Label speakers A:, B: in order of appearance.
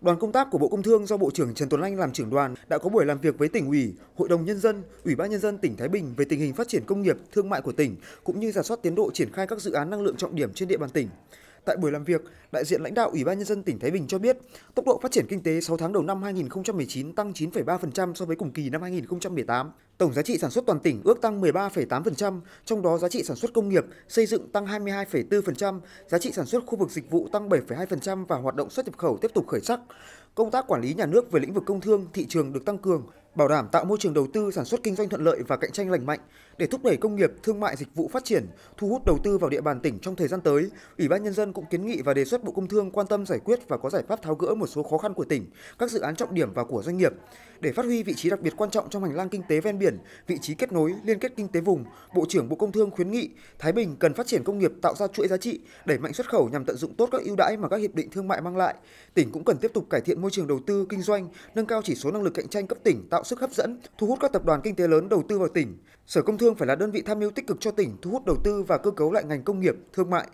A: Đoàn công tác của Bộ Công Thương do Bộ trưởng Trần Tuấn Anh làm trưởng đoàn đã có buổi làm việc với tỉnh ủy, Hội đồng nhân dân, Ủy ban nhân dân tỉnh Thái Bình về tình hình phát triển công nghiệp, thương mại của tỉnh cũng như giả soát tiến độ triển khai các dự án năng lượng trọng điểm trên địa bàn tỉnh. Tại buổi làm việc, đại diện lãnh đạo Ủy ban nhân dân tỉnh Thái Bình cho biết, tốc độ phát triển kinh tế 6 tháng đầu năm 2019 tăng 9,3% so với cùng kỳ năm 2018. Tổng giá trị sản xuất toàn tỉnh ước tăng 13,8%, trong đó giá trị sản xuất công nghiệp, xây dựng tăng 22,4%, giá trị sản xuất khu vực dịch vụ tăng 7,2% và hoạt động xuất nhập khẩu tiếp tục khởi sắc. Công tác quản lý nhà nước về lĩnh vực công thương, thị trường được tăng cường, bảo đảm tạo môi trường đầu tư sản xuất kinh doanh thuận lợi và cạnh tranh lành mạnh để thúc đẩy công nghiệp, thương mại dịch vụ phát triển, thu hút đầu tư vào địa bàn tỉnh trong thời gian tới. Ủy ban nhân dân cũng kiến nghị và đề xuất Bộ Công Thương quan tâm giải quyết và có giải pháp tháo gỡ một số khó khăn của tỉnh, các dự án trọng điểm và của doanh nghiệp để phát huy vị trí đặc biệt quan trọng trong hành lang kinh tế ven biển, vị trí kết nối, liên kết kinh tế vùng. Bộ trưởng Bộ Công Thương khuyến nghị Thái Bình cần phát triển công nghiệp tạo ra chuỗi giá trị, đẩy mạnh xuất khẩu nhằm tận dụng tốt các ưu đãi mà các hiệp định thương mại mang lại. Tỉnh cũng cần tiếp tục cải thiện môi trường đầu tư kinh doanh, nâng cao chỉ số năng lực cạnh tranh cấp tỉnh tạo sức hấp dẫn, thu hút các tập đoàn kinh tế lớn đầu tư vào tỉnh. Sở Công Thương phải là đơn vị tham mưu tích cực cho tỉnh thu hút đầu tư và cơ cấu lại ngành công nghiệp, thương mại.